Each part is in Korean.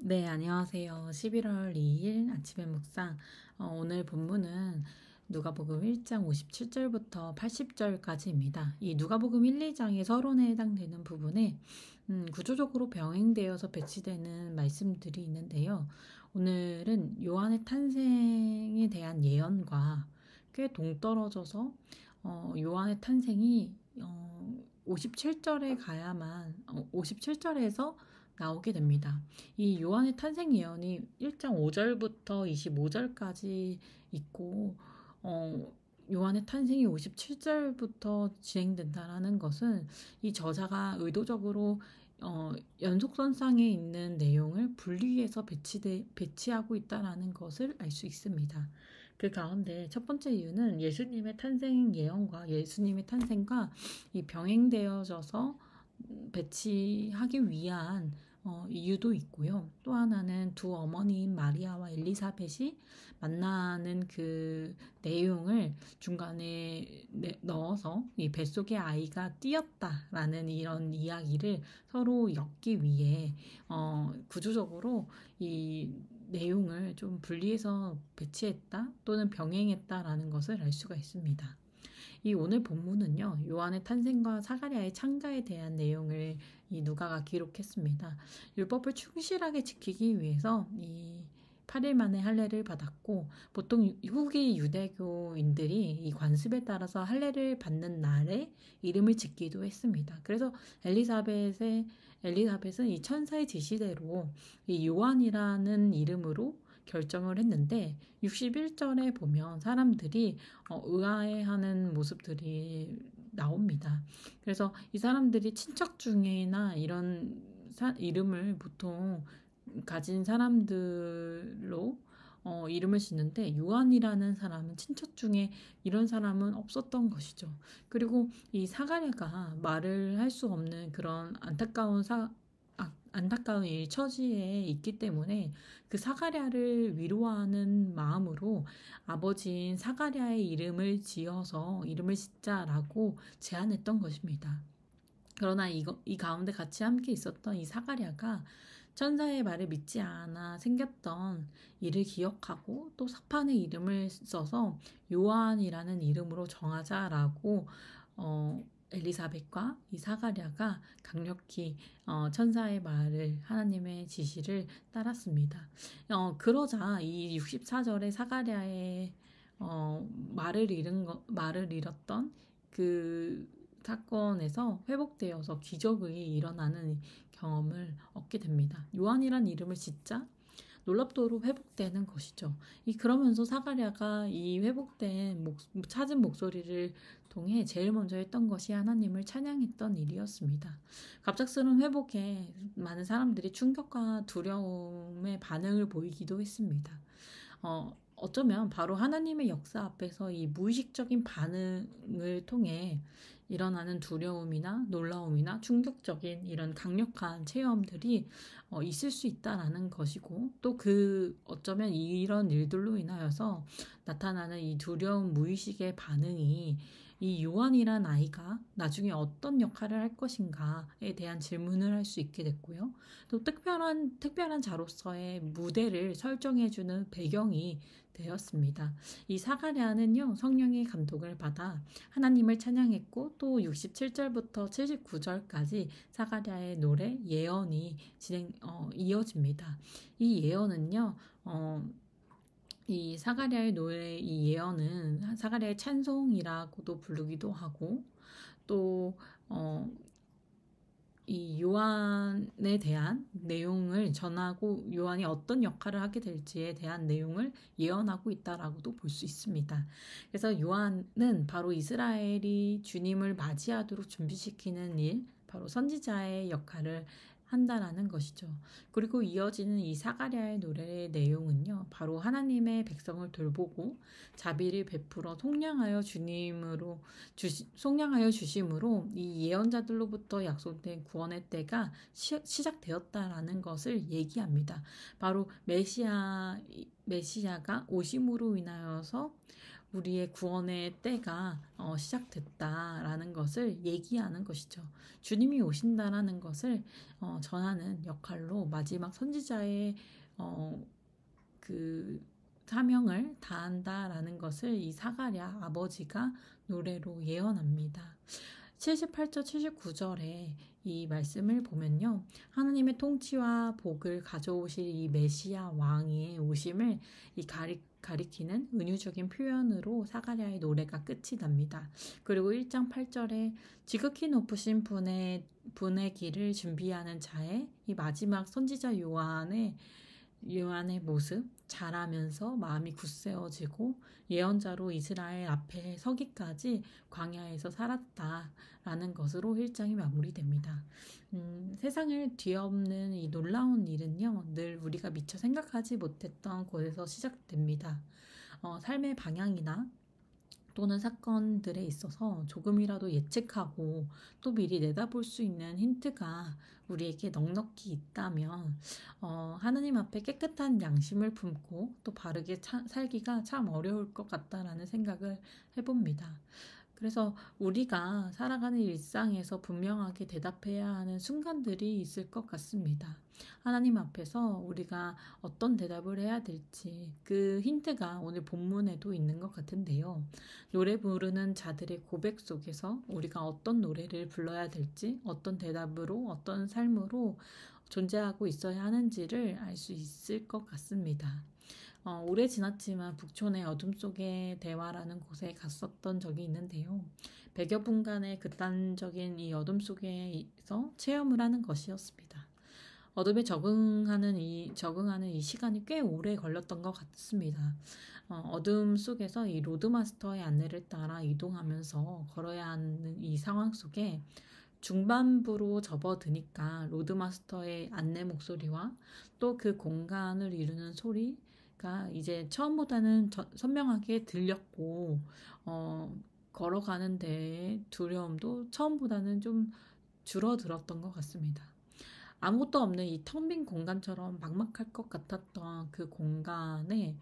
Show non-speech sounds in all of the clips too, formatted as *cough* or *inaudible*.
네, 안녕하세요. 11월 2일 아침의 묵상. 어, 오늘 본문은 누가복음 1장 57절부터 80절까지입니다. 이 누가복음 1, 2장의 서론에 해당되는 부분에 음, 구조적으로 병행되어서 배치되는 말씀들이 있는데요. 오늘은 요한의 탄생에 대한 예언과 꽤 동떨어져서 어, 요한의 탄생이 어, 57절에 가야만 어, 57절에서 나오게 됩니다. 이 요한의 탄생 예언이 1장 5절부터 25절까지 있고 어, 요한의 탄생이 57절부터 진행된다라는 것은 이 저자가 의도적으로 어, 연속선상에 있는 내용을 분리해서 배치되, 배치하고 있다라는 것을 알 수 있습니다. 그 가운데 첫 번째 이유는 예수님의 탄생 예언과 예수님의 탄생과 이 병행되어져서 배치하기 위한 어, 이유도 있고요. 또 하나는 두 어머니인 마리아와 엘리사벳이 만나는 그 내용을 중간에 넣어서 이뱃속에 아이가 뛰었다라는 이런 이야기를 서로 엮기 위해 어, 구조적으로 이 내용을 좀 분리해서 배치했다 또는 병행했다라는 것을 알 수가 있습니다. 이 오늘 본문은요, 요한의 탄생과 사가리아의 창가에 대한 내용을 이 누가가 기록했습니다. 율법을 충실하게 지키기 위해서 이 8일 만에 할례를 받았고 보통 후기 유대교인들이 이 관습에 따라서 할례를 받는 날에 이름을 짓기도 했습니다. 그래서 엘리사벳의 엘리사벳은 이 천사의 지시대로 이 요한이라는 이름으로 결정을 했는데 61절에 보면 사람들이 어, 의아해하는 모습들이 나옵니다. 그래서 이 사람들이 친척 중에나 이런 사, 이름을 보통 가진 사람들로 어, 이름을 짓는데 요한이라는 사람은 친척 중에 이런 사람은 없었던 것이죠. 그리고 이 사가랴가 말을 할 수 없는 그런 안타까운 사, 안타까운 일 처지에 있기 때문에 그 사가랴를 위로하는 마음으로 아버지인 사가랴의 이름을 지어서 이름을 짓자라고 제안했던 것입니다. 그러나 이거, 이 가운데 같이 함께 있었던 이 사가랴가 천사의 말을 믿지 않아 생겼던 일을 기억하고 또 사판의 이름을 써서 요한이라는 이름으로 정하자라고 어, 엘리사벳과 이 사가랴가 강력히 어, 천사의 말을 하나님의 지시를 따랐습니다. 어, 그러자 이 64절에 사가랴의 어, 말을 잃은 거, 말을 잃었던 그 사건에서 회복되어서 기적이 일어나는 경험을 얻게 됩니다. 요한이란 이름을 짓자 놀랍도록 회복되는 것이죠. 이 그러면서 사가랴가 이 회복된 목, 찾은 목소리를 통해 제일 먼저 했던 것이 하나님을 찬양했던 일이었습니다. 갑작스러운 회복에 많은 사람들이 충격과 두려움의 반응을 보이기도 했습니다. 어, 어쩌면 바로 하나님의 역사 앞에서 이 무의식적인 반응을 통해 일어나는 두려움이나 놀라움이나 충격적인 이런 강력한 체험들이 어, 있을 수 있다라는 것이고 또 그 어쩌면 이런 일들로 인하여서 나타나는 이 두려운 무의식의 반응이 이 요한이란 아이가 나중에 어떤 역할을 할 것인가에 대한 질문을 할 수 있게 됐고요. 또 특별한 특별한 자로서의 무대를 설정해주는 배경이 되었습니다. 이 사가랴는요 성령의 감독을 받아 하나님을 찬양했고 또 67절부터 79절까지 사가랴의 노래 예언이 진행 어, 이어집니다. 이 예언은요. 어, 이 사가랴의 노예 이 예언은 사가랴의 찬송이라고도 부르기도 하고 또 어, 이 요한에 대한 내용을 전하고 요한이 어떤 역할을 하게 될지에 대한 내용을 예언하고 있다라고도 볼 수 있습니다. 그래서 요한은 바로 이스라엘이 주님을 맞이하도록 준비시키는 일, 바로 선지자의 역할을 한다라는 것이죠. 그리고 이어지는 이 사가랴의 노래의 내용은요. 바로 하나님의 백성을 돌보고 자비를 베풀어 속량하여 주님으로 주시, 속량하여 주심으로 이 예언자들로부터 약속된 구원의 때가 시, 시작되었다라는 것을 얘기합니다. 바로 메시아 메시아가 오심으로 인하여서 우리의 구원의 때가 어, 시작됐다라는 것을 얘기하는 것이죠. 주님이 오신다라는 것을 어, 전하는 역할로 마지막 선지자의 어, 그 사명을 다한다라는 것을 이 사가랴 아버지가 노래로 예언합니다. 78절, 79절에 이 말씀을 보면요. 하나님의 통치와 복을 가져오실 이 메시아 왕의 오심을 이 가리, 가리키는 은유적인 표현으로 사가랴의 노래가 끝이 납니다. 그리고 1장 8절에 지극히 높으신 분의 분의 길을 준비하는 자의 이 마지막 선지자 요한의 요한의 모습 자라면서 마음이 굳세어지고 예언자로 이스라엘 앞에 서기까지 광야에서 살았다라는 것으로 1장이 마무리됩니다. 음, 세상을 뒤엎는 이 놀라운 일은요, 늘 우리가 미처 생각하지 못했던 곳에서 시작됩니다. 어, 삶의 방향이나 또는 사건들에 있어서 조금이라도 예측하고 또 미리 내다볼 수 있는 힌트가 우리에게 넉넉히 있다면 어, 하나님 앞에 깨끗한 양심을 품고 또 바르게 차, 살기가 참 어려울 것 같다라는 생각을 해봅니다. 그래서 우리가 살아가는 일상에서 분명하게 대답해야 하는 순간들이 있을 것 같습니다. 하나님 앞에서 우리가 어떤 대답을 해야 될지 그 힌트가 오늘 본문에도 있는 것 같은데요. 노래 부르는 자들의 고백 속에서 우리가 어떤 노래를 불러야 될지, 어떤 대답으로, 어떤 삶으로 존재하고 있어야 하는지를 알 수 있을 것 같습니다. 어, 오래 지났지만 북촌의 어둠 속에 대화라는 곳에 갔었던 적이 있는데요. 1 0여 분간의 극단적인 이 어둠 속에서 체험을 하는 것이었습니다. 어둠에 적응하는 이 적응하는 이 시간이 꽤 오래 걸렸던 것 같습니다. 어, 둠 속에서 이 로드마스터의 안내를 따라 이동하면서 걸어야 하는 이 상황 속에 중반부로 접어드니까 로드마스터의 안내 목소리와 또 그 공간을 이루는 소리 그러니까 이제 처음보다는 저, 선명하게 들렸고 어, 걸어가는 데 두려움도 처음보다는 좀 줄어들었던 것 같습니다. 아무것도 없는 이 텅 빈 공간처럼 막막할 것 같았던 그 공간에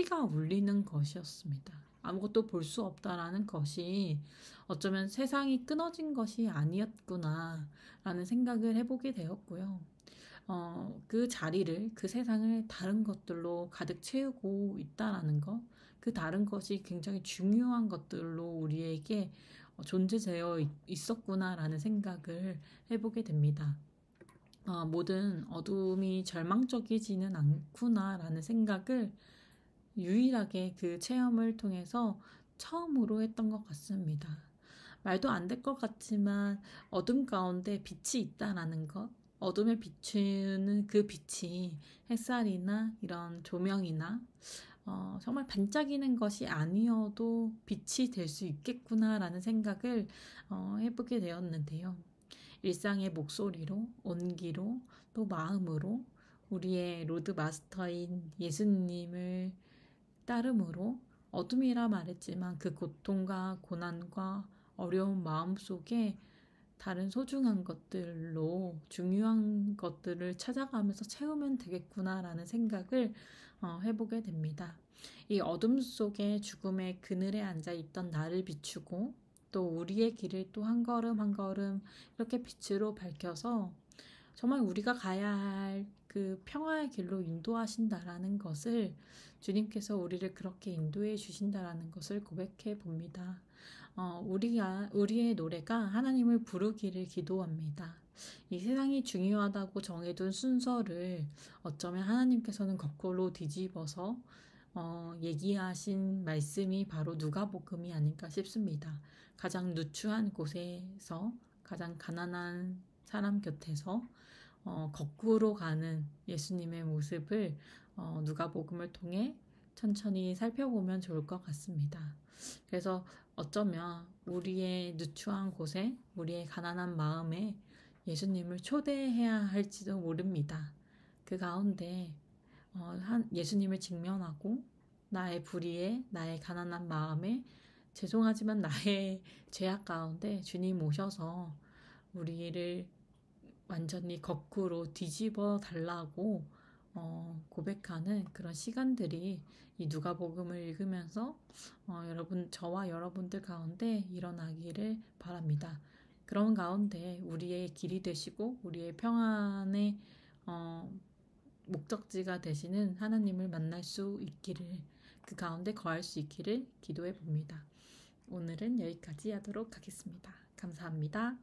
소리가 울리는 것이었습니다. 아무것도 볼 수 없다라는 것이 어쩌면 세상이 끊어진 것이 아니었구나라는 생각을 해보게 되었고요. 어, 그 자리를, 그 세상을 다른 것들로 가득 채우고 있다라는 것, 그 다른 것이 굉장히 중요한 것들로 우리에게 어, 존재되어 있었구나라는 생각을 해보게 됩니다. 어, 모든 어둠이 절망적이지는 않구나라는 생각을 유일하게 그 체험을 통해서 처음으로 했던 것 같습니다. 말도 안 될 것 같지만 어둠 가운데 빛이 있다라는 것, 어둠에 비추는 그 빛이 햇살이나 이런 조명이나 어, 정말 반짝이는 것이 아니어도 빛이 될 수 있겠구나라는 생각을 어, 해보게 되었는데요. 일상의 목소리로, 온기로, 또 마음으로 우리의 로드 마스터인 예수님을 따름으로 어둠이라 말했지만 그 고통과 고난과 어려운 마음 속에 다른 소중한 것들로 중요한 것들을 찾아가면서 채우면 되겠구나라는 생각을 어, 해보게 됩니다. 이 어둠 속에 죽음의 그늘에 앉아 있던 나를 비추고 또 우리의 길을 또 한 걸음 한 걸음 이렇게 빛으로 밝혀서 정말 우리가 가야 할 그 평화의 길로 인도하신다라는 것을 주님께서 우리를 그렇게 인도해 주신다라는 것을 고백해 봅니다. 어, 우리가, 우리의 노래가 하나님을 부르기를 기도합니다. 이 세상이 중요하다고 정해둔 순서를 어쩌면 하나님께서는 거꾸로 뒤집어서 어, 얘기하신 말씀이 바로 누가복음이 아닐까 싶습니다. 가장 누추한 곳에서 가장 가난한 사람 곁에서 어, 거꾸로 가는 예수님의 모습을 어, 누가복음을 통해 천천히 살펴보면 좋을 것 같습니다. 그래서 어쩌면 우리의 누추한 곳에, 우리의 가난한 마음에 예수님을 초대해야 할지도 모릅니다. 그 가운데 어, 한 예수님을 직면하고 나의 불의에, 나의 가난한 마음에, 죄송하지만 나의 *laughs* 죄악 가운데 주님 오셔서 우리를 완전히 거꾸로 뒤집어 달라고 어, 고백하는 그런 시간들이 이 누가복음을 읽으면서 어, 여러분 저와 여러분들 가운데 일어나기를 바랍니다. 그런 가운데 우리의 길이 되시고 우리의 평안의 어, 목적지가 되시는 하나님을 만날 수 있기를 그 가운데 거할 수 있기를 기도해 봅니다. 오늘은 여기까지 하도록 하겠습니다. 감사합니다.